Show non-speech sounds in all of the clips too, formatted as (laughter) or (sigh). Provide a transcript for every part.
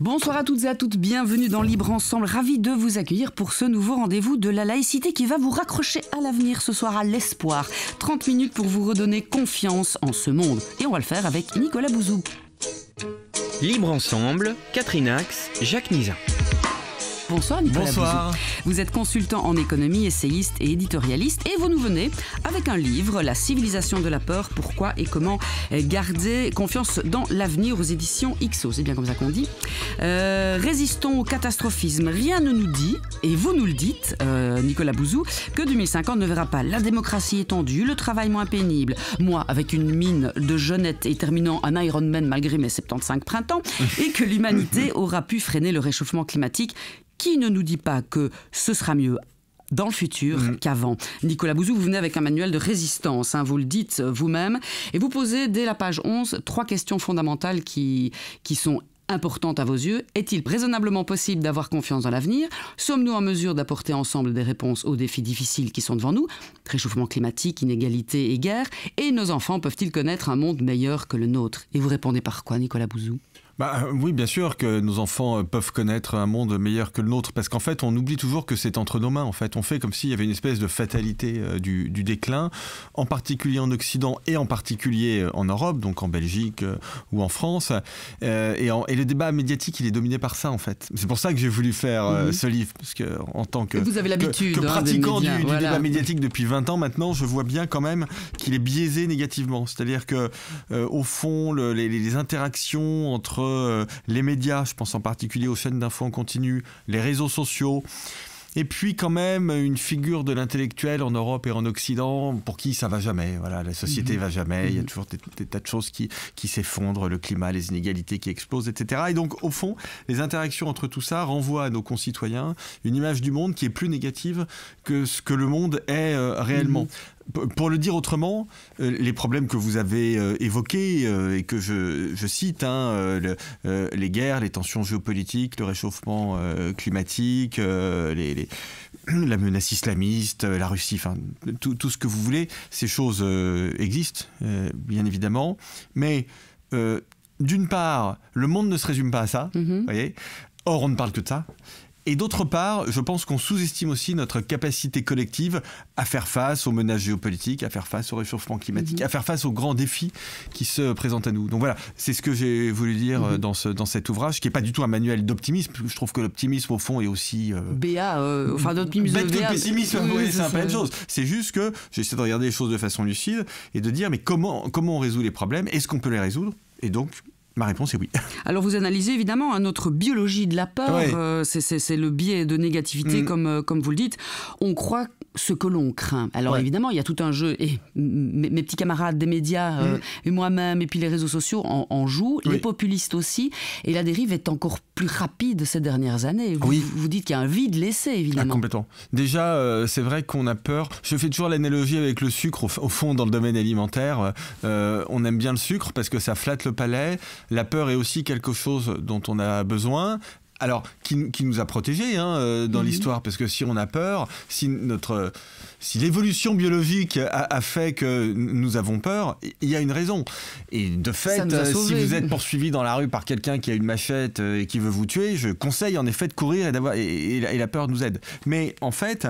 Bonsoir à toutes et à toutes, bienvenue dans Libre Ensemble, ravi de vous accueillir pour ce nouveau rendez-vous de la laïcité qui va vous raccrocher à l'avenir ce soir à l'espoir. 30 minutes pour vous redonner confiance en ce monde et on va le faire avec Nicolas Bouzou. Libre Ensemble, Catherine Axe, Jacques Nizin. Bonsoir Nicolas. Bouzou. Vous êtes consultant en économie, essayiste et éditorialiste et vous nous venez avec un livre, La civilisation de la peur, pourquoi et comment garder confiance dans l'avenir aux éditions XO, c'est bien comme ça qu'on dit. Euh, résistons au catastrophisme, rien ne nous dit, et vous nous le dites, euh, Nicolas Bouzou, que 2050 ne verra pas la démocratie étendue, le travail moins pénible, moi avec une mine de jeunette et terminant un Ironman malgré mes 75 printemps, et que l'humanité (laughs) aura pu freiner le réchauffement climatique qui ne nous dit pas que ce sera mieux dans le futur mm. qu'avant. Nicolas Bouzou, vous venez avec un manuel de résistance, hein, vous le dites euh, vous-même, et vous posez dès la page 11 trois questions fondamentales qui, qui sont importantes à vos yeux. Est-il raisonnablement possible d'avoir confiance dans l'avenir Sommes-nous en mesure d'apporter ensemble des réponses aux défis difficiles qui sont devant nous Réchauffement climatique, inégalité et guerre Et nos enfants peuvent-ils connaître un monde meilleur que le nôtre Et vous répondez par quoi, Nicolas Bouzou bah, euh, oui, bien sûr que nos enfants euh, peuvent connaître un monde meilleur que le nôtre, parce qu'en fait, on oublie toujours que c'est entre nos mains. En fait, on fait comme s'il y avait une espèce de fatalité euh, du, déclin, en particulier en Occident et en particulier en Europe, donc en Belgique ou en France. et, le débat médiatique, il est dominé par ça, en fait. C'est pour ça que j'ai voulu faire mhm. ce livre, parce que en tant que, Vous avez que, hein, pratiquant du, débat médiatique depuis 20 ans maintenant, je vois bien quand même qu'il est biaisé négativement. C'est-à-dire que, au fond, les interactions entre euh, les médias, je pense en particulier aux chaînes d'infos en continu, les réseaux sociaux. Et puis quand même une figure de l'intellectuel en Europe et en Occident pour qui ça va jamais. Voilà, la société mhm. va jamais. Il y a mhm. toujours des, tas de choses qui, qui s'effondrent, le climat, les inégalités qui explosent, etc. Et donc au fond, les interactions entre tout ça renvoient à nos concitoyens une image du monde qui est plus négative que ce que le monde est euh, réellement. Mhm. Pour le dire autrement, euh, les problèmes que vous avez euh, évoqués euh, et que je, cite, hein, les guerres, les tensions géopolitiques, le réchauffement climatique, la menace islamiste, la Russie, enfin, tout, ce que vous voulez, ces choses existent, bien évidemment. Mais d'une part, le monde ne se résume pas à ça, mm-hmm. voyez Or, on ne parle que de ça. Et d'autre part, je pense qu'on sous-estime aussi notre capacité collective à faire face aux menaces géopolitiques, à faire face au réchauffement climatique, mhm. à faire face aux grands défis qui se présentent à nous. Donc voilà, c'est ce que j'ai voulu dire mhm. dans, ce, dans cet ouvrage, qui n'est pas du tout un manuel d'optimisme. Je trouve que l'optimisme, au fond, est aussi... Euh, Béa, euh, enfin d'optimisme... Bête pessimisme, c'est un peu chose. C'est juste que j'essaie de regarder les choses de façon lucide et de dire, mais comment, comment on résout les problèmes Est-ce qu'on peut les résoudre Et donc, Ma réponse est oui. (laughs) Alors vous analysez évidemment hein, notre biologie de la peur, c'est le biais de négativité mm. comme, euh, comme vous le dites. On croit ce que l'on craint. Alors évidemment, il y a tout un jeu, et mes, petits camarades des médias, mm. euh, et moi-même, et puis les réseaux sociaux en, jouent, les populistes aussi, et la dérive est encore plus rapide ces dernières années. Vous, dites qu'il y a un vide laissé, évidemment. Ah, complètement. Déjà, euh, c'est vrai qu'on a peur, je fais toujours l'analogie avec le sucre, au, fond, dans le domaine alimentaire, euh, on aime bien le sucre parce que ça flatte le palais, la peur est aussi quelque chose dont on a besoin, alors qui, nous a protégés hein, euh, dans mhm. l'histoire, parce que si on a peur, si notre si l'évolution biologique a, fait que nous avons peur, il y a une raison. Et de fait, euh, si vous êtes poursuivi dans la rue par quelqu'un qui a une machette euh, et qui veut vous tuer, je conseille en effet de courir et, d'avoir, et, la, peur nous aide. Mais en fait,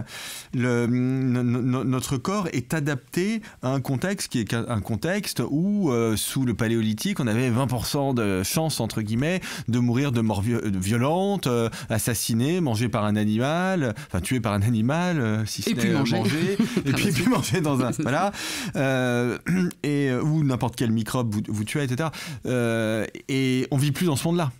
le, notre corps est adapté à un contexte qui est un contexte où, euh, sous le paléolithique, on avait 20% de chance, entre guillemets, de mourir de mort violente, assassiné, mangé par un animal, enfin tué par un animal, si ce et (laughs) et puis, manger dans un voilà euh, et euh, ou n'importe quel microbe vous, tuez, etc. Euh, et on vit plus dans ce monde-là.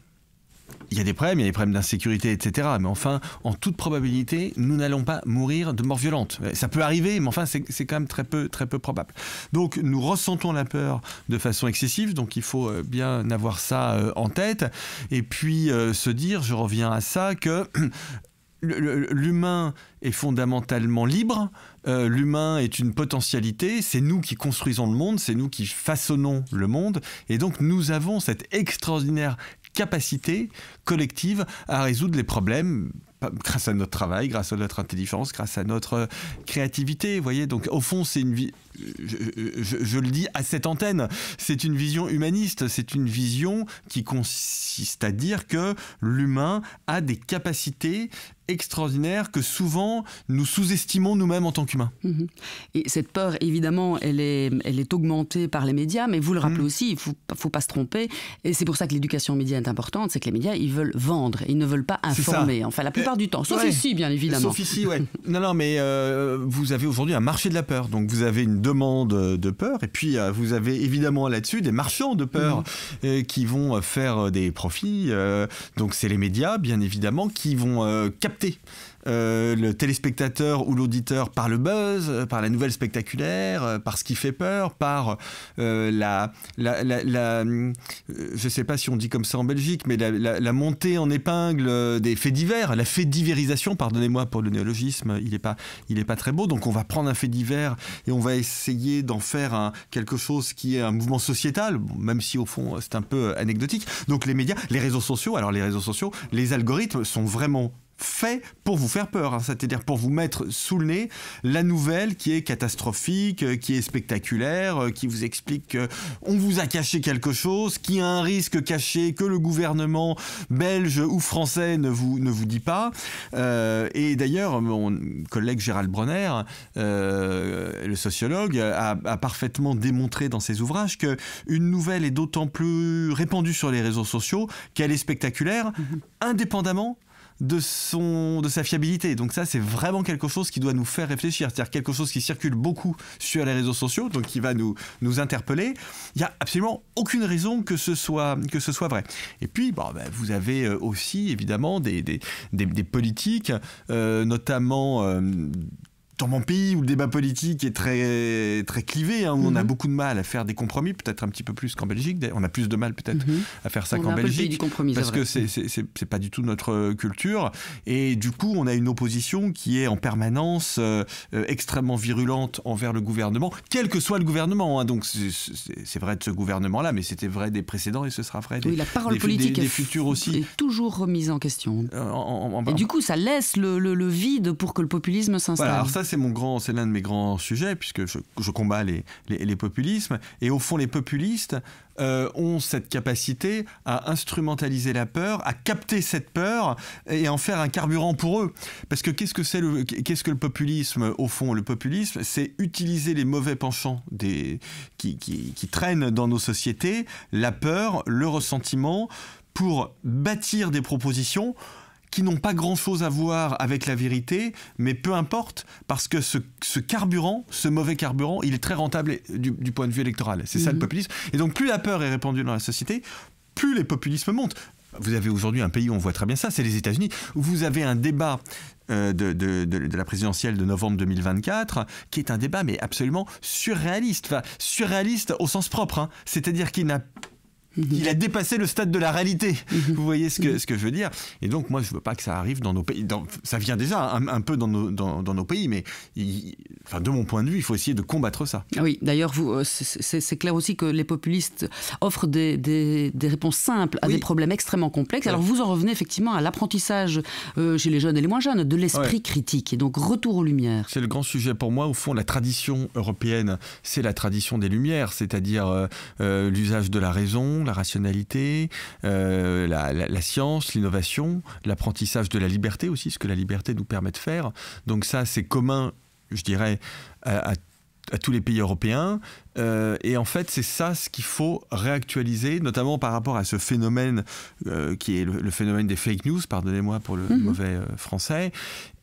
Il y a des problèmes, il y a des problèmes d'insécurité, etc. Mais enfin, en toute probabilité, nous n'allons pas mourir de mort violente. Ça peut arriver, mais enfin, c'est quand même très peu, très peu probable. Donc, nous ressentons la peur de façon excessive, donc il faut bien avoir ça en tête. Et puis, se dire, je reviens à ça, que (clears throat) l'humain est fondamentalement libre euh, l'humain est une potentialité, c'est nous qui construisons le monde, c'est nous qui façonnons le monde, et donc nous avons cette extraordinaire capacité collective à résoudre les problèmes grâce à notre travail, grâce à notre intelligence, grâce à notre euh, créativité. Vous voyez, donc au fond, c'est une vie. Je, le dis à cette antenne, c'est une vision humaniste, c'est une vision qui consiste à dire que l'humain a des capacités extraordinaires que souvent nous sous-estimons nous-mêmes en tant qu'humains. Mhm. Et cette peur, évidemment, elle est, elle est augmentée par les médias, mais vous le rappelez mhm. aussi, il ne faut, faut, pas se tromper, et c'est pour ça que l'éducation aux médias est importante, c'est que les médias, ils veulent vendre, ils ne veulent pas informer. Enfin, la plupart du temps. Sauf ici, bien évidemment. Sauf ici, ouais. non, non, mais euh, vous avez aujourd'hui un marché de la peur. Donc, vous avez une demande euh, de peur. Et puis, euh, vous avez évidemment là-dessus des marchands de peur mhm. qui vont faire des profits. donc, c'est les médias, bien évidemment, qui vont capter euh, le téléspectateur ou l'auditeur par le buzz, euh, par la nouvelle spectaculaire, euh, par ce qui fait peur, par la, la, ne sais pas si on dit comme ça en Belgique, mais la, montée en épingle des faits divers, la fait pardonnez-moi pour le néologisme, il n'est pas, est pas très beau, donc on va prendre un fait divers et on va essayer d'en faire quelque chose qui est un mouvement sociétal, même si au fond c'est un peu anecdotique. Donc les médias, les réseaux sociaux, alors les réseaux sociaux, les algorithmes sont vraiment fait pour vous faire peur, hein. c'est-à-dire pour vous mettre sous le nez la nouvelle qui est catastrophique, euh, qui est spectaculaire, euh, qui vous explique qu'on vous a caché quelque chose, qu'il y a un risque caché que le gouvernement belge ou français ne vous, ne vous dit pas. Euh, et d'ailleurs, mon collègue Gérald Bronner, le sociologue, a, parfaitement démontré dans ses ouvrages que une nouvelle est d'autant plus répandue sur les réseaux sociaux qu'elle est spectaculaire, mhm. indépendamment de, son, de sa fiabilité. Donc ça, c'est vraiment quelque chose qui doit nous faire réfléchir. C'est-à-dire quelque chose qui circule beaucoup sur les réseaux sociaux, donc qui va nous, nous interpeller. Il n'y a absolument aucune raison que ce soit, que ce soit vrai. Et puis, bah, bah, vous avez euh, aussi, évidemment, des, des, politiques, euh, notamment... Euh, dans mon pays où le débat politique est très, très clivé, hein, où on a mhm. beaucoup de mal à faire des compromis, peut-être un petit peu plus qu'en Belgique. On a plus de mal peut-être mhm. à faire ça qu'en Belgique. compromis, parce que c'est pas du tout notre euh, culture. Et du coup, on a une opposition qui est en permanence euh, euh, extrêmement virulente envers le gouvernement, quel que soit le gouvernement. Hein. Donc c'est vrai de ce gouvernement-là, mais c'était vrai des précédents et ce sera vrai des, oui, la parole politique futurs aussi. Est toujours remise en question. et du coup, ça laisse le, le, vide pour que le populisme s'installe. alors ça, c'est mon grand, c'est l'un de mes grands sujets puisque je, combats les, populismes. Et au fond, les populistes euh, ont cette capacité à instrumentaliser la peur, à capter cette peur et en faire un carburant pour eux. Parce que qu'est-ce que c'est le, qu'est-ce que le populisme au fond Le populisme, c'est utiliser les mauvais penchants qui traînent dans nos sociétés, la peur, le ressentiment pour bâtir des propositions qui n'ont pas grand-chose à voir avec la vérité, mais peu importe, parce que ce, carburant, ce mauvais carburant, il est très rentable du, point de vue électoral. C'est ça le mhm. populisme. Et donc plus la peur est répandue dans la société, plus les populismes montent. Vous avez aujourd'hui un pays où on voit très bien ça, c'est les États-Unis. Vous avez un débat euh, de, la présidentielle de novembre 2024, qui est un débat mais absolument surréaliste, surréaliste au sens propre, hein. c'est-à-dire qu'il n'a Mhm. Il a dépassé le stade de la réalité. Mhm. Vous voyez ce que, mhm. ce que je veux dire Et donc, moi, je veux pas que ça arrive dans nos pays. Dans, ça vient déjà un, peu dans nos, dans, nos, pays, mais enfin, de mon point de vue, il faut essayer de combattre ça. Ah oui, d'ailleurs, euh, c'est clair aussi que les populistes offrent des, réponses simples à des problèmes extrêmement complexes. Alors, vous en revenez effectivement à l'apprentissage euh, chez les jeunes et les moins jeunes de l'esprit critique, et donc retour aux Lumières. C'est le grand sujet pour moi. Au fond, la tradition européenne, c'est la tradition des Lumières, c'est-à-dire euh, l'usage de la raison la rationalité, euh, la, science, l'innovation, l'apprentissage de la liberté aussi, ce que la liberté nous permet de faire. Donc ça, c'est commun, je dirais, à, tous les pays européens. Euh, et en fait, c'est ça ce qu'il faut réactualiser, notamment par rapport à ce phénomène euh, qui est le, phénomène des fake news, pardonnez-moi pour le mhm. mauvais français,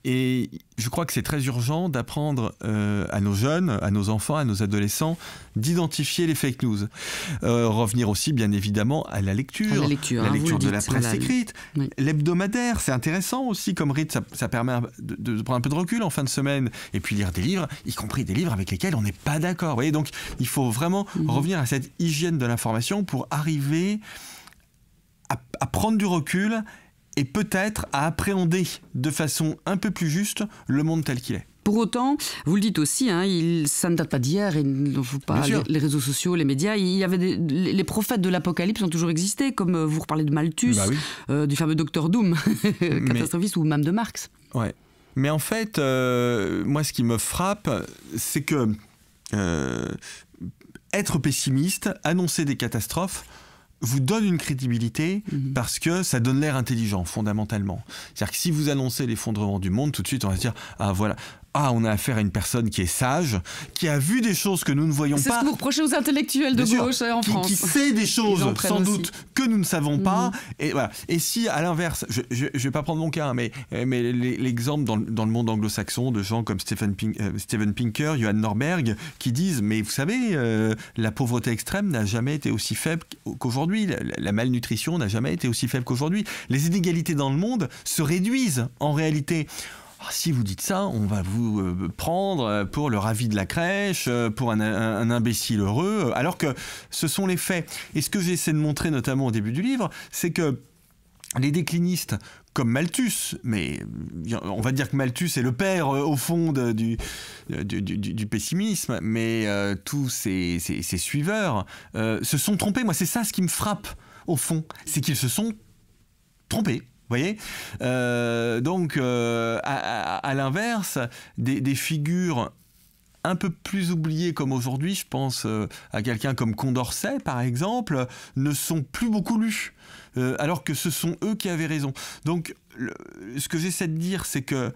et je crois que c'est très urgent d'apprendre euh, à nos jeunes, à nos enfants, à nos adolescents, d'identifier les fake news. Euh, revenir aussi, bien évidemment, à la lecture. la lecture, hein. de la presse écrite. L'hebdomadaire, c'est intéressant aussi comme rite. Ça, permet de, prendre un peu de recul en fin de semaine. Et puis lire des livres, y compris des livres avec lesquels on n'est pas d'accord. Vous donc il faut vraiment mhm. revenir à cette hygiène de l'information pour arriver à prendre du recul et peut-être à appréhender de façon un peu plus juste le monde tel qu'il est. Pour autant, vous le dites aussi, hein, il, ça ne date pas d'hier, et ne faut pas les, réseaux sociaux, les médias. Il y avait les prophètes de l'Apocalypse ont toujours existé, comme euh, vous reparlez de Malthus, bah euh, du fameux Docteur Doom, (laughs) catastrophiste, ou même de Marx. Ouais. Mais en fait, euh, moi, ce qui me frappe, c'est que être pessimiste, annoncer des catastrophes, vous donne une crédibilité mhm. parce que ça donne l'air intelligent, fondamentalement. C'est-à-dire que si vous annoncez l'effondrement du monde, tout de suite, on va se dire, ah voilà, ah, on a affaire à une personne qui est sage, qui a vu des choses que nous ne voyons pas. C'est ce que vous reprochez aux intellectuels de gauche euh, en France. Qui sait des choses, sans doute, que nous ne savons pas. Mhm. Et, voilà. et si, à l'inverse, je ne vais pas prendre mon cas, hein, mais, euh, mais l'exemple dans, le monde anglo-saxon de gens comme Stephen, euh, Pinker, Johan Norberg, qui disent Mais vous savez, la pauvreté extrême n'a jamais été aussi faible qu'aujourd'hui, la malnutrition n'a jamais été aussi faible qu'aujourd'hui. Les inégalités dans le monde se réduisent en réalité. Ah, si vous dites ça, on va vous euh, prendre euh, pour le ravi de la crèche, euh, pour un, imbécile heureux, alors que ce sont les faits. Et ce que j'essaie de montrer notamment au début du livre, c'est que les déclinistes comme Malthus, mais on va dire que Malthus est le père au fond du, du, pessimisme, mais tous ses, suiveurs se sont trompés. Moi, c'est ça ce qui me frappe au fond, c'est qu'ils se sont trompés voyez euh, Donc, euh, à, l'inverse, des, figures un peu plus oubliées comme aujourd'hui, je pense euh, à quelqu'un comme Condorcet par exemple, ne sont plus beaucoup lues, alors que ce sont eux qui avaient raison. Donc, ce que j'essaie de dire, c'est que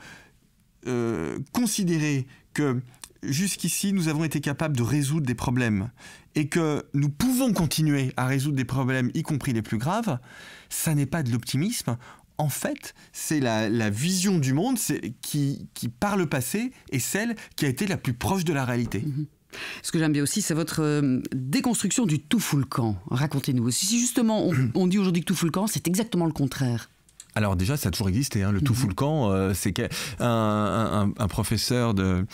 considérer que jusqu'ici, nous avons été capables de résoudre des problèmes et que nous pouvons continuer à résoudre des problèmes, y compris les plus graves, ça n'est pas de l'optimisme en fait, c'est la, vision du monde qui, par le passé, est celle qui a été la plus proche de la réalité. Mhm. Ce que j'aime bien aussi, c'est votre euh, déconstruction du tout fulcan. camp. Racontez-nous. Si justement (clears throat) on, dit aujourd'hui que tout fulcan, c'est exactement le contraire. Alors déjà, ça a toujours existé. Hein, le tout mhm. euh, c'est qu'un un, professeur de,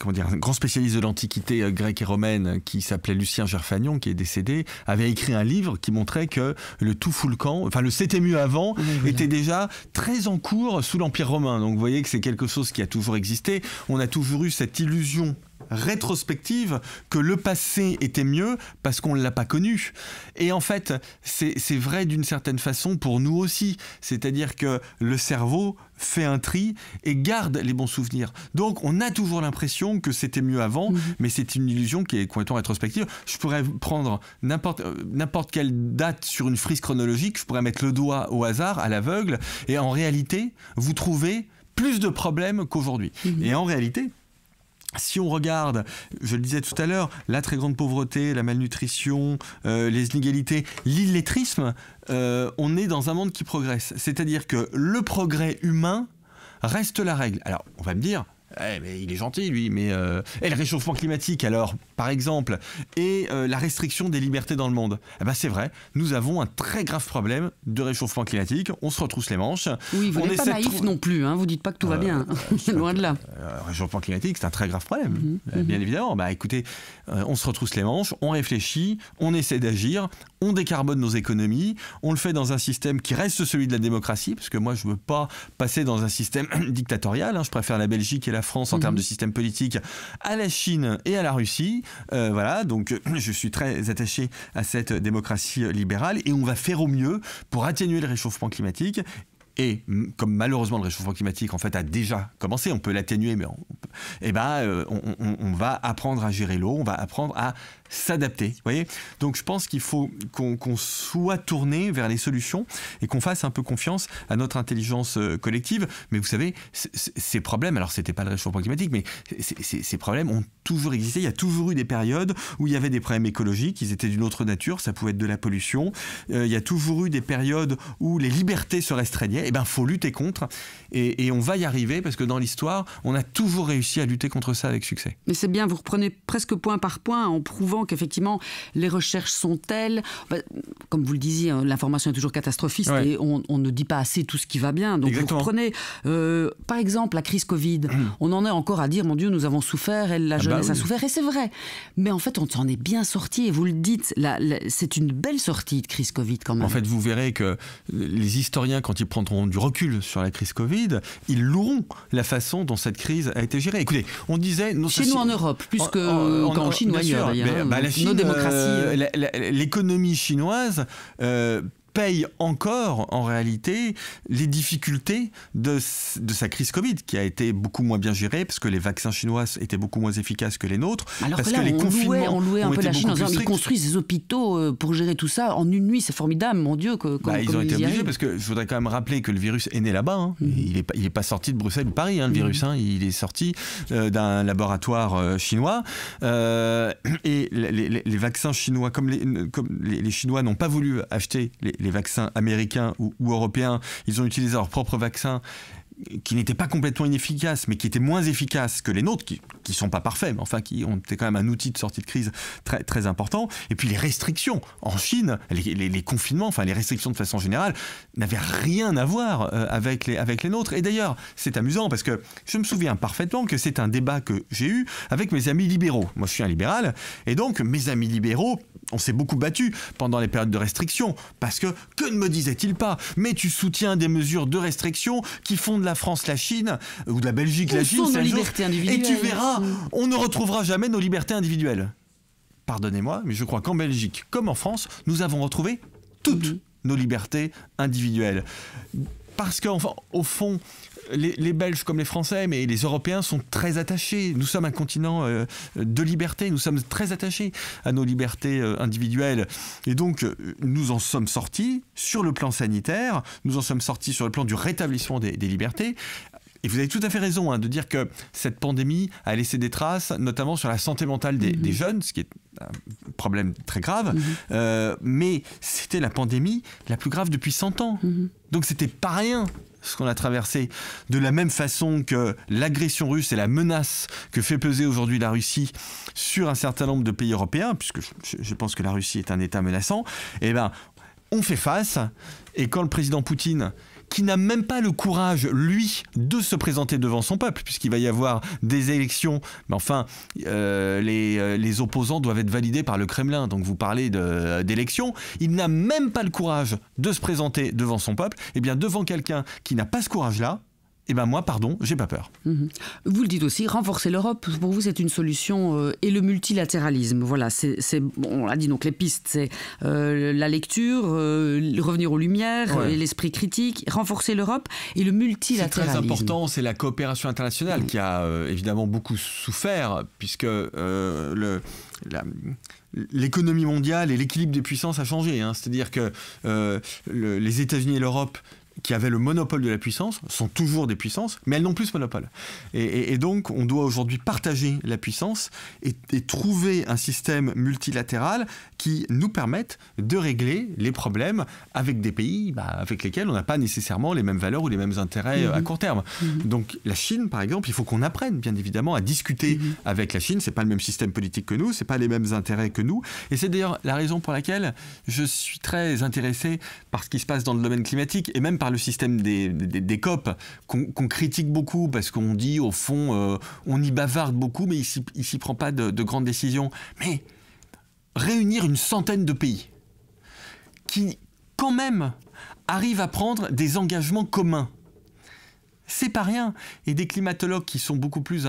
comment dire, un grand spécialiste de l'antiquité euh, grecque et romaine qui s'appelait Lucien Gerfagnon, qui est décédé, avait écrit un livre qui montrait que le tout fout camp, enfin le c'était mieux avant, était déjà très en cours sous l'Empire romain. Donc vous voyez que c'est quelque chose qui a toujours existé. On a toujours eu cette illusion rétrospective que le passé était mieux parce qu'on ne l'a pas connu. Et en fait, c'est vrai d'une certaine façon pour nous aussi. C'est-à-dire que le cerveau fait un tri et garde les bons souvenirs. Donc on a toujours l'impression que c'était mieux avant, mhm. mais c'est une illusion qui est complètement rétrospective. Je pourrais prendre n'importe n'importe quelle date sur une frise chronologique, je pourrais mettre le doigt au hasard, à l'aveugle, et en réalité, vous trouvez plus de problèmes qu'aujourd'hui. Mhm. Et en réalité, si on regarde, je le disais tout à l'heure, la très grande pauvreté, la malnutrition, euh, les inégalités, l'illettrisme, euh, on est dans un monde qui progresse. C'est-à-dire que le progrès humain reste la règle. Alors, on va me dire, eh, mais il est gentil, lui, mais. Euh, et le réchauffement climatique, alors, par exemple, et euh, la restriction des libertés dans le monde. Eh ben, c'est vrai, nous avons un très grave problème de réchauffement climatique. On se retrousse les manches. Oui, vous n'êtes pas naïf non plus, hein, vous dites pas que tout va euh, bien, (laughs) loin de là. réchauffement climatique, c'est un très grave problème, mhm, bien mhm. évidemment. Bah, écoutez, on se retrousse les manches, on réfléchit, on essaie d'agir, on décarbone nos économies, on le fait dans un système qui reste celui de la démocratie, parce que moi, je veux pas passer dans un système (clears throat) dictatorial. Hein. je préfère la Belgique et la la France en termes mhm. de système politique à la Chine et à la Russie. Euh, voilà, donc (clears throat) je suis très attaché à cette démocratie libérale et on va faire au mieux pour atténuer le réchauffement climatique et comme malheureusement le réchauffement climatique en fait a déjà commencé, on peut l'atténuer, mais on, eh ben, euh, on, va apprendre à gérer l'eau, on va apprendre à s'adapter. Voyez, donc je pense qu'il faut qu'on soit tourné vers les solutions et qu'on fasse un peu confiance à notre intelligence euh, collective. Mais vous savez, ces problèmes, alors c'était pas le réchauffement climatique, mais ces problèmes ont toujours existé. Il y a toujours eu des périodes où il y avait des problèmes écologiques, ils étaient d'une autre nature, ça pouvait être de la pollution. Euh, il y a toujours eu des périodes où les libertés se restreignaient eh ben faut lutter contre. Et, on va y arriver parce que dans l'histoire, on a toujours réussi à lutter contre ça avec succès. Mais c'est bien, vous reprenez presque point par point en prouvant qu'effectivement les recherches sont telles. Bah, comme vous le disiez, hein, l'information est toujours catastrophiste et on, ne dit pas assez tout ce qui va bien. Donc vous reprenez, euh, par exemple, la crise Covid. Hum. On en est encore à dire, mon Dieu, nous avons souffert, elle la ah bah jeunesse a souffert, et c'est vrai. Mais en fait, on s'en est bien sorti et vous le dites, c'est une belle sortie de crise Covid quand même. En fait, vous verrez que les historiens, quand ils prennent du recul sur la crise Covid, ils loueront la façon dont cette crise a été gérée. Écoutez, on disait... Non, Chez nous en Europe, plus qu'en Chine ou ailleurs, L'économie chinoise euh, paye encore en réalité les difficultés de, de, sa crise Covid qui a été beaucoup moins bien gérée parce que les vaccins chinois étaient beaucoup moins efficaces que les nôtres. Alors parce que, les confinements louait, un peu la Chine. Ils construisent des hôpitaux euh, pour gérer tout ça en une nuit, c'est formidable, mon Dieu. Que, bah, ils ont été obligés parce que je voudrais quand même rappeler que le virus est né là-bas. Hein. Mhm. Il n'est pas, sorti de Bruxelles ou Paris, hein, le mhm. virus. Hein. Il est sorti euh, d'un laboratoire euh, chinois. et les, les, vaccins chinois, comme les, comme les Chinois n'ont pas voulu acheter les les vaccins américains ou, européens, ils ont utilisé leur propre vaccin qui n'étaient pas complètement inefficaces, mais qui étaient moins efficaces que les nôtres, qui ne sont pas parfaits, mais enfin qui ont été quand même un outil de sortie de crise très, très important. Et puis les restrictions en Chine, les, les, confinements, enfin les restrictions de façon générale, n'avaient rien à voir euh, avec, les, avec les nôtres. Et d'ailleurs, c'est amusant parce que je me souviens parfaitement que c'est un débat que j'ai eu avec mes amis libéraux. Moi, je suis un libéral, et donc mes amis libéraux, on s'est beaucoup battu pendant les périodes de restrictions, parce que que ne me disaient-ils pas Mais tu soutiens des mesures de restriction qui font de la la France, la Chine, euh, ou de la Belgique, la Chine. Et tu verras, on ne retrouvera jamais nos libertés individuelles. Pardonnez-moi, mais je crois qu'en Belgique, comme en France, nous avons retrouvé toutes mhm. nos libertés individuelles parce qu'au au fond, les, Belges comme les Français, mais les Européens sont très attachés. Nous sommes un continent euh, de liberté, nous sommes très attachés à nos libertés euh, individuelles. Et donc, euh, nous en sommes sortis sur le plan sanitaire, nous en sommes sortis sur le plan du rétablissement des, libertés. Et vous avez tout à fait raison hein, de dire que cette pandémie a laissé des traces, notamment sur la santé mentale des, mhm. jeunes, ce qui est problème très grave, mhm. euh, mais c'était la pandémie la plus grave depuis 100 ans. Mhm. Donc c'était pas rien ce qu'on a traversé, de la même façon que l'agression russe et la menace que fait peser aujourd'hui la Russie sur un certain nombre de pays européens, puisque je pense que la Russie est un État menaçant, eh bien on fait face. Et quand le président Poutine qui n'a même pas le courage, lui, de se présenter devant son peuple, puisqu'il va y avoir des élections. Mais enfin, euh, les, euh, les, opposants doivent être validés par le Kremlin, donc vous parlez d'élections. Il n'a même pas le courage de se présenter devant son peuple. Et eh bien, devant quelqu'un qui n'a pas ce courage-là, eh ben moi, pardon, j'ai pas peur. Mhm. Vous le dites aussi, renforcer l'Europe, pour vous, c'est une solution euh, et le multilatéralisme. Voilà, c'est, on l'a dit, donc les pistes, c'est euh, la lecture, euh, revenir aux lumières, l'esprit critique, renforcer l'Europe et le multilatéralisme. C'est très important, c'est la coopération internationale qui a évidemment beaucoup souffert, puisque le, l'économie mondiale et l'équilibre des puissances a changé. Hein. C'est-à-dire que les États-Unis et l'Europe qui avaient le monopole de la puissance, sont toujours des puissances, mais elles n'ont plus ce monopole. Et, donc, on doit aujourd'hui partager la puissance et, trouver un système multilatéral qui nous permettent de régler les problèmes avec des pays bah, avec lesquels on n'a pas nécessairement les mêmes valeurs ou les mêmes intérêts euh, à mhm. court terme. Mhm. Donc la Chine, par exemple, il faut qu'on apprenne, bien évidemment, à discuter mhm. avec la Chine. C'est pas le même système politique que nous, c'est pas les mêmes intérêts que nous. Et c'est d'ailleurs la raison pour laquelle je suis très intéressé par ce qui se passe dans le domaine climatique et même par le système des, des, COP qu'on critique beaucoup parce qu'on dit, au fond, euh, on y bavarde beaucoup, mais il s'y prend pas de, de grandes décisions. Mais réunir une centaine de pays qui, quand même, arrivent à prendre des engagements communs. C'est pas rien. Et des climatologues qui sont beaucoup plus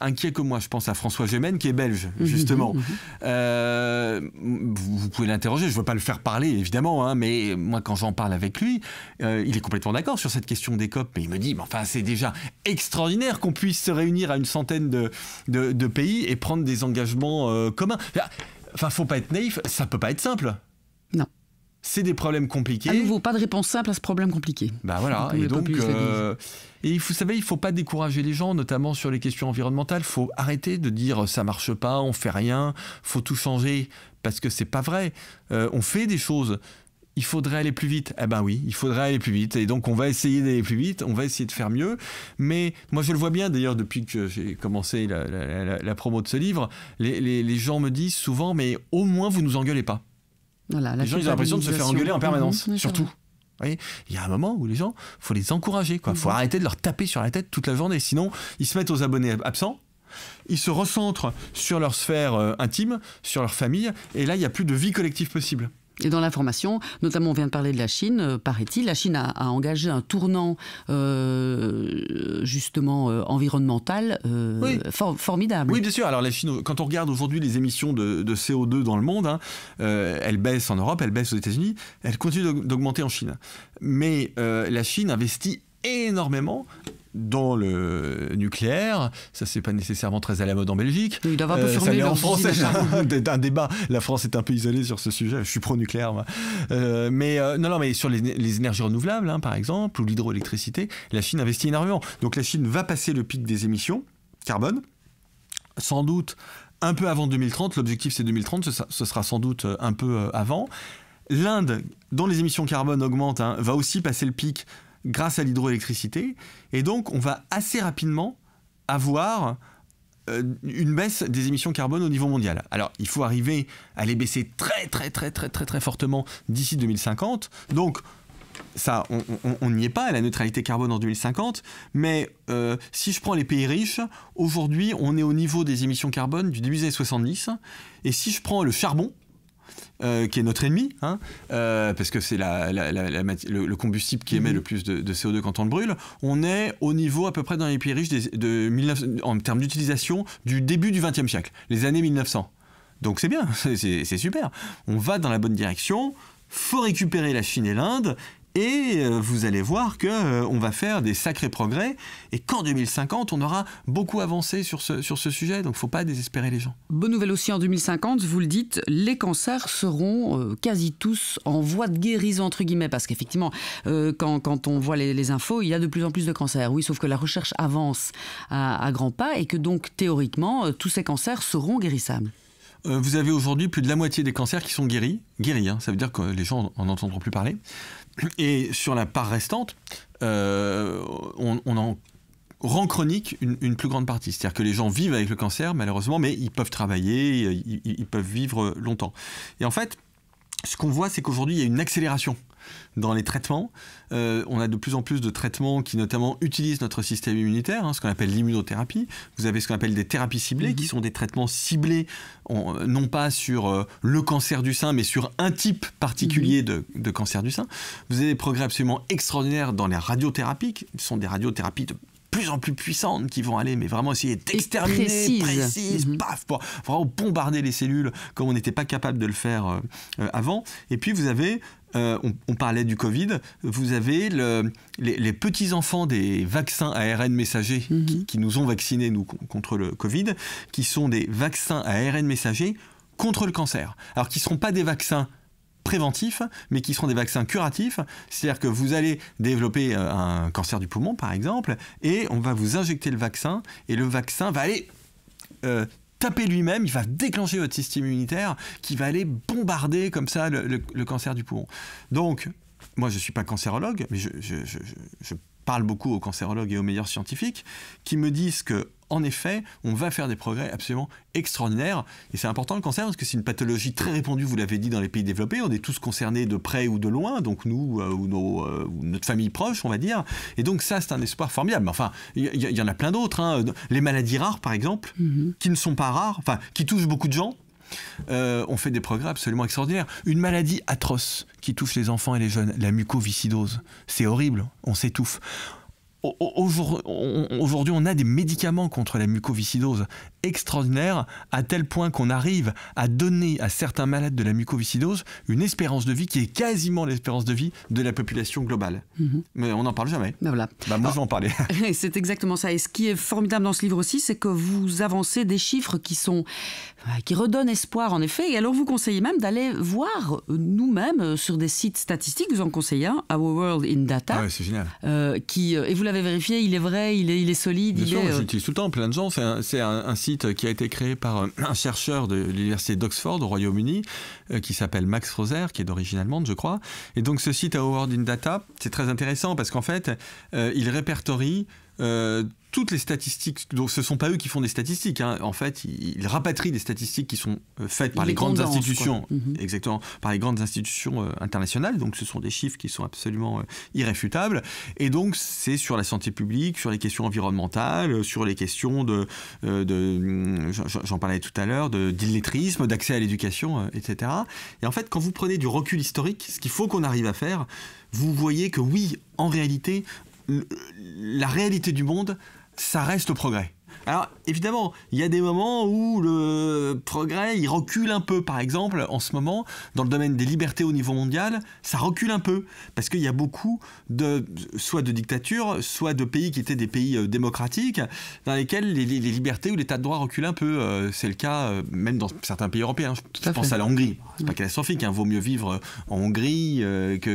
inquiets que moi. Je pense à François Gémen, qui est belge, mmh, mmh, justement. Mmh, euh, vous pouvez l'interroger, je ne veux pas le faire parler, évidemment, hein, mais moi, quand j'en parle avec lui, euh, il est complètement d'accord sur cette question des COP. Mais il me dit, mais enfin, c'est déjà extraordinaire qu'on puisse se réunir à une centaine de, pays et prendre des engagements euh, communs. Ah, Enfin, faut pas être naïf, ça peut pas être simple. Non. C'est des problèmes compliqués. À nouveau, pas de réponse simple à ce problème compliqué. Bah voilà, et donc, euh, et vous savez, il faut pas décourager les gens, notamment sur les questions environnementales. Faut arrêter de dire euh, ça marche pas, on fait rien, faut tout changer, parce que c'est pas vrai. Euh, on fait des choses il faudrait aller plus vite. Eh ben oui, il faudrait aller plus vite. Et donc, on va essayer d'aller plus vite, on va essayer de faire mieux. Mais moi, je le vois bien, d'ailleurs, depuis que j'ai commencé la, promo de ce livre, les, gens me disent souvent, mais au moins, vous ne nous engueulez pas. les gens, ils ont l'impression de se faire engueuler en permanence, mhm, surtout. il y a un moment où les gens, il faut les encourager. Il faut mhm. arrêter de leur taper sur la tête toute la journée. Sinon, ils se mettent aux abonnés absents ils se recentrent sur leur sphère euh, intime, sur leur famille, et là, il n'y a plus de vie collective possible. Et dans l'information, notamment, on vient de parler de la Chine, euh, paraît-il. La Chine a, engagé un tournant, euh, justement, euh, environnemental formidable. Oui, bien sûr. Alors, la Chine, quand on regarde aujourd'hui les émissions de, CO2 dans le monde, hein, elles baissent en Europe, elles baissent aux États-Unis, elles continuent d'augmenter en Chine. Mais la Chine investit énormément dans le nucléaire. Ça, c'est pas nécessairement très à la mode en Belgique. Il un euh, ça en France. (laughs) un débat. La France est un peu isolée sur ce sujet. Je suis pro-nucléaire. Euh, mais euh, non, non, mais sur les, énergies renouvelables, hein, par exemple, ou l'hydroélectricité, la Chine investit énormément. Donc la Chine va passer le pic des émissions carbone. Sans doute un peu avant 2030. L'objectif, c'est 2030. Ce, sera sans doute un peu avant. L'Inde, dont les émissions carbone augmentent, hein, va aussi passer le pic grâce à l'hydroélectricité. Et donc, on va assez rapidement avoir euh, une baisse des émissions carbone au niveau mondial. Alors, il faut arriver à les baisser très, très, très, très, très, très fortement d'ici 2050. Donc, ça, on n'y est pas à la neutralité carbone en 2050, mais euh, si je prends les pays riches, aujourd'hui, on est au niveau des émissions carbone du début des années 70. Et si je prends le charbon, euh, qui est notre ennemi, hein, euh, parce que c'est le, combustible qui émet mhm. le plus de, CO2 quand on le brûle, on est au niveau à peu près dans les pays riches de en termes d'utilisation du début du XXe siècle, les années 1900. Donc c'est bien, (laughs) c'est super. On va dans la bonne direction, faut récupérer la Chine et l'Inde, et euh, vous allez voir que euh, va faire des sacrés progrès et qu'en 2050, on aura beaucoup avancé sur ce, sur ce sujet. Donc, faut pas désespérer les gens. Bonne nouvelle aussi en 2050, vous le dites, les cancers seront euh, quasi tous en voie de guérison entre guillemets, parce qu'effectivement, quand, on voit les, infos, il y a de plus en plus de cancers. Oui, sauf que la recherche avance à, à grands pas et que donc théoriquement, tous ces cancers seront guérissables. Euh, vous avez aujourd'hui plus de la moitié des cancers qui sont guéris. Guéris, hein. ça veut dire que les gens n'en entendront plus parler. Et sur la part restante, euh, on, en rend chronique une, plus grande partie. C'est-à-dire que les gens vivent avec le cancer, malheureusement, mais ils peuvent travailler, ils peuvent vivre longtemps. Et en fait, ce qu'on voit, c'est qu'aujourd'hui, il y a une accélération dans les traitements. Euh, on a de plus en plus de traitements qui notamment utilisent notre système immunitaire, hein, ce qu'on appelle l'immunothérapie. Vous avez ce qu'on appelle des thérapies ciblées, qui mhm. sont des traitements ciblés non pas sur euh, le cancer du sein, mais sur un type particulier mhm. de, de, cancer du sein. Vous avez des progrès absolument extraordinaires dans les radiothérapies, qui sont des radiothérapies de plus en plus puissantes qui vont aller, mais vraiment essayer d'exterminer, précises, précise, mhm. pour bombarder les cellules comme on n'était pas capable de le faire euh, euh, avant. Et puis vous avez euh, on, parlait du Covid, vous avez les, petits-enfants des vaccins ARN messagers mhm. qui, nous ont vaccinés, nous, contre le Covid, qui sont des vaccins ARN messagers contre le cancer. Alors, qui ne seront pas des vaccins préventifs, mais qui seront des vaccins curatifs. C'est-à-dire que vous allez développer euh, un cancer du poumon, par exemple, et on va vous injecter le vaccin, et le vaccin va aller euh, taper lui-même, il va déclencher votre système immunitaire qui va aller bombarder comme ça le, cancer du poumon. Donc, moi je ne suis pas cancérologue, mais je, je parle beaucoup aux cancérologues et aux meilleurs scientifiques qui me disent que en effet, on va faire des progrès absolument extraordinaires. Et c'est important le cancer parce que c'est une pathologie très répandue, vous l'avez dit, dans les pays développés. On est tous concernés de près ou de loin, donc nous euh, euh, ou, notre famille proche, on va dire. Et donc ça, c'est un espoir formidable. Mais enfin, il y, en a plein d'autres. Hein. Les maladies rares, par exemple, mm-hmm. qui ne sont pas rares, enfin, qui touchent beaucoup de gens. Euh, on fait des progrès absolument extraordinaires. Une maladie atroce qui touche les enfants et les jeunes, la mucoviscidose. C'est horrible, on s'étouffe Aujourd'hui, on a des médicaments contre la mucoviscidose extraordinaire, à tel point qu'on arrive à donner à certains malades de la mucoviscidose une espérance de vie qui est quasiment l'espérance de vie de la population globale. Mhm. Mais on n'en parle jamais. Ben bah, moi, je vais en parler. (laughs) (laughs) c'est exactement ça. Et ce qui est formidable dans ce livre aussi, c'est que vous avancez des chiffres qui sont euh, qui redonnent espoir, en effet. Et alors, vous conseillez même d'aller voir euh, nous-mêmes euh, sur des sites statistiques. Vous en conseillez un, Our World in Data. Ah c'est génial. qui, et vous l'avez vérifié, il est vrai, il est, il est solide. Bien sûr, j'utilise tout le temps. Plein de gens, c'est un, un qui a été créé par euh, un chercheur de l'université d'Oxford au Royaume-Uni, euh, qui s'appelle Max Roser, qui est d'origine allemande, je crois. Et donc ce site à Howard in Data, c'est très intéressant parce qu'en fait, euh, il répertorie toutes les statistiques, donc ce ne sont pas eux qui font des statistiques, hein. en fait, ils, rapatrient des statistiques qui sont euh, faites par les, grandes institutions, mhm. exactement, par les grandes institutions euh, internationales, donc ce sont des chiffres qui sont absolument euh, irréfutables, et donc c'est sur la santé publique, sur les questions environnementales, sur les questions de, de mm, j'en parlais tout à l'heure, d'illettrisme, d'accès à l'éducation, etc. Et en fait, quand vous prenez du recul historique, ce qu'il faut qu'on arrive à faire, vous voyez que oui, en réalité, la réalité du monde ça reste au progrès. Alors évidemment, il y a des moments où le progrès, il recule un peu. Par exemple, en ce moment, dans le domaine des libertés au niveau mondial, ça recule un peu. Parce qu'il y a beaucoup de, soit de dictatures, soit de pays qui étaient des pays euh, démocratiques, dans lesquels les, libertés ou l'état de droit reculent un peu. Euh, c'est le cas euh, même dans certains pays européens. Je pense à la Hongrie. C'est pas catastrophique, hein. vaut mieux vivre en Hongrie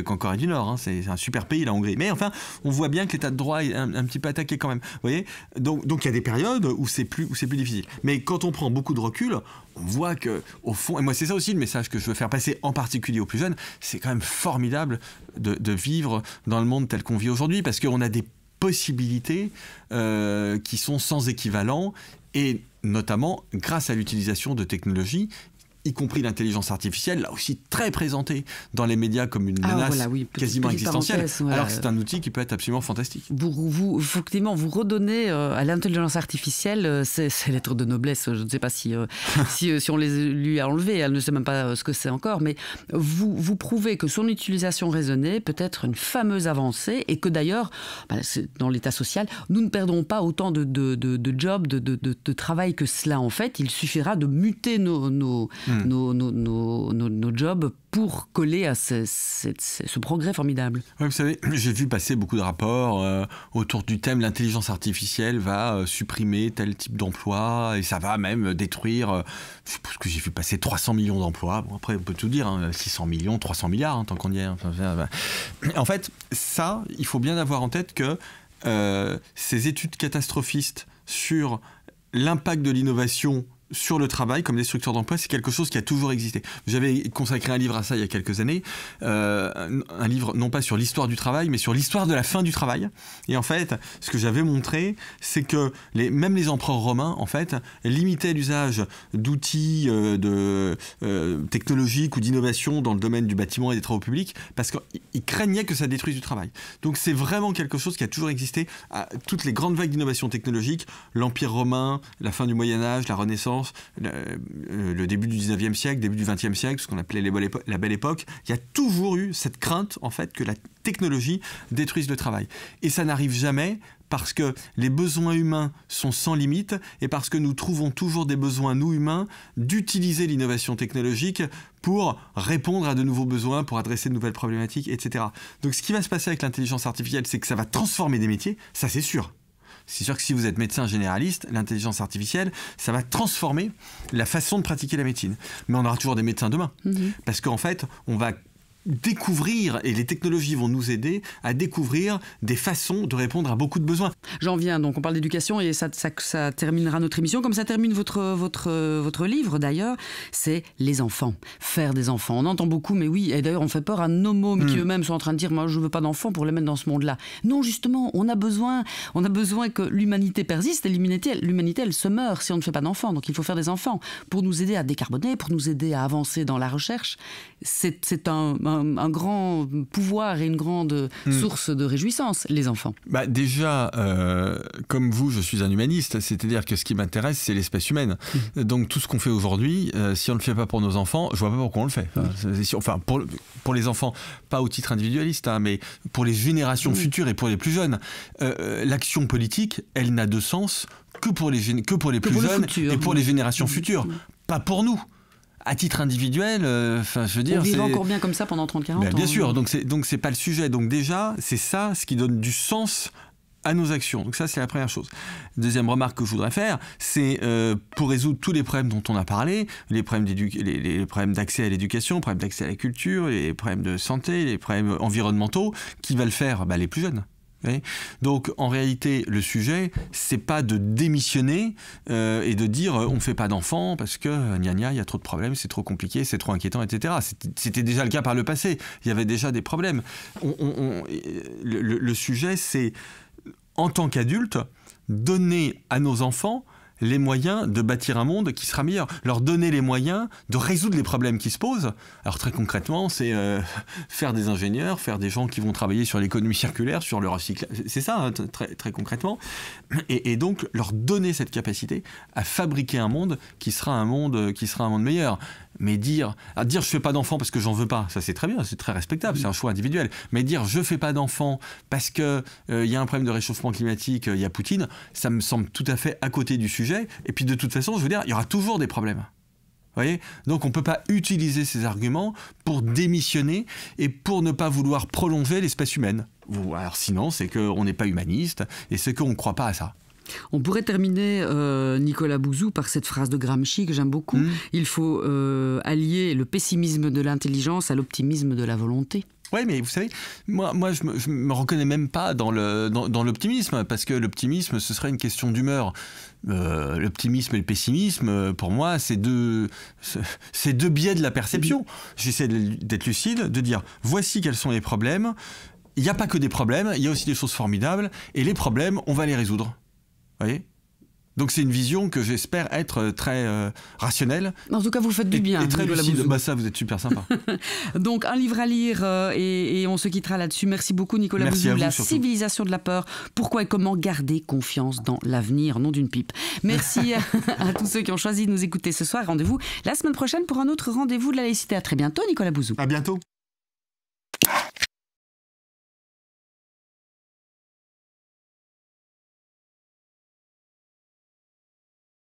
qu'en Corée du Nord. Hein. C'est un super pays, la Hongrie. Mais enfin, on voit bien que l'état de droit est un, petit peu attaqué quand même. Vous voyez donc, donc il y a des périodes où c'est plus, plus difficile. Mais quand on prend beaucoup de recul, on voit que, au fond, et moi c'est ça aussi le message que je veux faire passer en particulier aux plus jeunes, c'est quand même formidable de, vivre dans le monde tel qu'on vit aujourd'hui, parce qu'on a des possibilités euh, qui sont sans équivalent et notamment grâce à l'utilisation de technologies y compris l'intelligence artificielle, là aussi très présentée dans les médias comme une ah, menace quasiment existentielle, alors c'est un outil qui peut être absolument fantastique. Vous, vous vous redonnez euh, à l'intelligence artificielle ses, euh, lettres de noblesse, je ne sais pas si, euh, (laughs) si, si, on les lui a enlevées, elle ne sait même pas ce que c'est encore, mais vous, vous prouvez que son utilisation raisonnée peut être une fameuse avancée et que d'ailleurs, bah, dans l'état social, nous ne perdons pas autant de, de, de, jobs, de, de, travail que cela en fait, il suffira de muter nos, mm. Hmm. nos, jobs pour coller à ce, progrès formidable. Ouais, vous savez, (clears throat) j'ai vu passer beaucoup de rapports euh, autour du thème l'intelligence artificielle va euh, supprimer tel type d'emploi et ça va même euh, détruire, euh, je que j'ai vu passer 300 millions d'emplois. après, on peut tout dire, 600 hein, millions, 300 milliards, hein, tant qu'on y est. Hein. En fait, ça, il faut bien avoir en tête que ces études catastrophistes sur l'impact de l'innovation sur le travail comme destructeur d'emploi, c'est quelque chose qui a toujours existé. J'avais consacré un livre à ça il y a quelques années, euh, un livre non pas sur l'histoire du travail, mais sur l'histoire de la fin du travail. Et en fait, ce que j'avais montré, c'est que les, même les empereurs romains, en fait, limitaient l'usage d'outils euh, de, euh, technologiques ou d'innovation dans le domaine du bâtiment et des travaux publics, parce qu'ils craignaient que ça détruise du travail. Donc c'est vraiment quelque chose qui a toujours existé. À toutes les grandes vagues d'innovation technologique, l'Empire romain, la fin du Moyen Âge, la Renaissance, euh, le, début du 19e siècle, début du 20e siècle, ce qu'on appelait la belle époque, il y a toujours eu cette crainte en fait que la technologie détruise le travail. Et ça n'arrive jamais parce que les besoins humains sont sans limite et parce que nous trouvons toujours des besoins, nous humains, d'utiliser l'innovation technologique pour répondre à de nouveaux besoins, pour adresser de nouvelles problématiques, etc. Donc ce qui va se passer avec l'intelligence artificielle, c'est que ça va transformer des métiers, ça c'est sûr. C'est sûr que si vous êtes médecin généraliste, l'intelligence artificielle, ça va transformer la façon de pratiquer la médecine. Mais on aura toujours des médecins demain. Mhm. Parce qu'en fait, on va découvrir, et les technologies vont nous aider à découvrir des façons de répondre à beaucoup de besoins. J'en viens, donc on parle d'éducation et ça, ça, terminera notre émission, comme ça termine votre, votre, votre livre d'ailleurs, c'est les enfants, faire des enfants. On entend beaucoup, mais oui, et d'ailleurs on fait peur à nos mômes qui hmm. eux-mêmes sont en train de dire, moi je veux pas d'enfants pour les mettre dans ce monde-là. Non, justement, on a besoin, on a besoin que l'humanité persiste et l'humanité, l'humanité elle se meurt si on ne fait pas d'enfants, donc il faut faire des enfants pour nous aider à décarboner, pour nous aider à avancer dans la recherche. C'est, un un, grand pouvoir et une grande hmm. source de réjouissance, les enfants bah Déjà, euh, comme vous, je suis un humaniste, c'est-à-dire que ce qui m'intéresse, c'est l'espèce humaine. Hmm. Donc tout ce qu'on fait aujourd'hui, euh, si on ne le fait pas pour nos enfants, je vois pas pourquoi on le fait. Enfin, pour, les enfants, pas au titre individualiste, hein, mais pour les générations hmm. futures et pour les plus jeunes, euh, l'action politique, elle n'a de sens que pour les, que pour les plus jeunes et pour les générations futures, pas pour nous à titre individuel, euh, je veux dire. On vit encore bien comme ça pendant 30-40 ben, ans. Bien sûr, hein. donc ce n'est pas le sujet. Donc déjà, c'est ça ce qui donne du sens à nos actions. Donc ça, c'est la première chose. Deuxième remarque que je voudrais faire, c'est euh, pour résoudre tous les problèmes dont on a parlé, les problèmes d'accès à l'éducation, les problèmes d'accès à la culture, les problèmes de santé, les problèmes environnementaux, qui veulent faire ben, Les plus jeunes. Donc en réalité, le sujet, c'est pas de démissionner euh, et de dire euh, on ne fait pas d'enfants parce que euh, gna il y a trop de problèmes, c'est trop compliqué, c'est trop inquiétant, etc. C'était déjà le cas par le passé. Il y avait déjà des problèmes. le, le sujet, c'est en tant qu'adulte donner à nos enfants les moyens de bâtir un monde qui sera meilleur, leur donner les moyens de résoudre les problèmes qui se posent. Alors très concrètement, c'est euh, (laughs) faire des ingénieurs, faire des gens qui vont travailler sur l'économie circulaire, sur le recyclage, c'est ça hein, très, très concrètement. Et, donc leur donner cette capacité à fabriquer un monde qui sera un monde qui sera un monde meilleur. Mais dire, à ah, dire je fais pas d'enfants parce que j'en veux pas, ça c'est très bien, c'est très respectable, c'est un choix individuel. Mais dire je ne fais pas d'enfants parce que euh, il y a un problème de réchauffement climatique, euh, il y a Poutine, ça me semble tout à fait à côté du sujet et puis de toute façon, je veux dire, il y aura toujours des problèmes. Voyez Donc on ne peut pas utiliser ces arguments pour démissionner et pour ne pas vouloir prolonger l'espèce humaine. Alors sinon, c'est qu'on n'est pas humaniste et c'est qu'on ne croit pas à ça. On pourrait terminer, euh, Nicolas Bouzou, par cette phrase de Gramsci que j'aime beaucoup. Hmm. Il faut euh, allier le pessimisme de l'intelligence à l'optimisme de la volonté. Oui, mais vous savez, moi, moi je, me, me reconnais même pas dans le dans, l'optimisme parce que l'optimisme, ce serait une question d'humeur. Euh, l'optimisme et le pessimisme, pour moi, c'est deux c'est deux biais de la perception. J'essaie d'être lucide, de dire voici quels sont les problèmes. Il n'y a pas que des problèmes, il y a aussi des choses formidables et les problèmes, on va les résoudre. Vous voyez donc c'est une vision que j'espère être euh, très euh, rationnelle. En tout cas, vous faites du bien. Et, et très bah, ça, vous êtes super sympa. (laughs) Donc un livre à lire euh, et, on se quittera là-dessus. Merci beaucoup Nicolas Bouzou, La civilisation de la peur. Pourquoi et comment garder confiance dans l'avenir, non d'une pipe. Merci (laughs) (laughs) à, tous ceux qui ont choisi de nous écouter ce soir. Rendez-vous la semaine prochaine pour un autre rendez-vous de la laïcité. À très bientôt Nicolas Bouzou. À bientôt.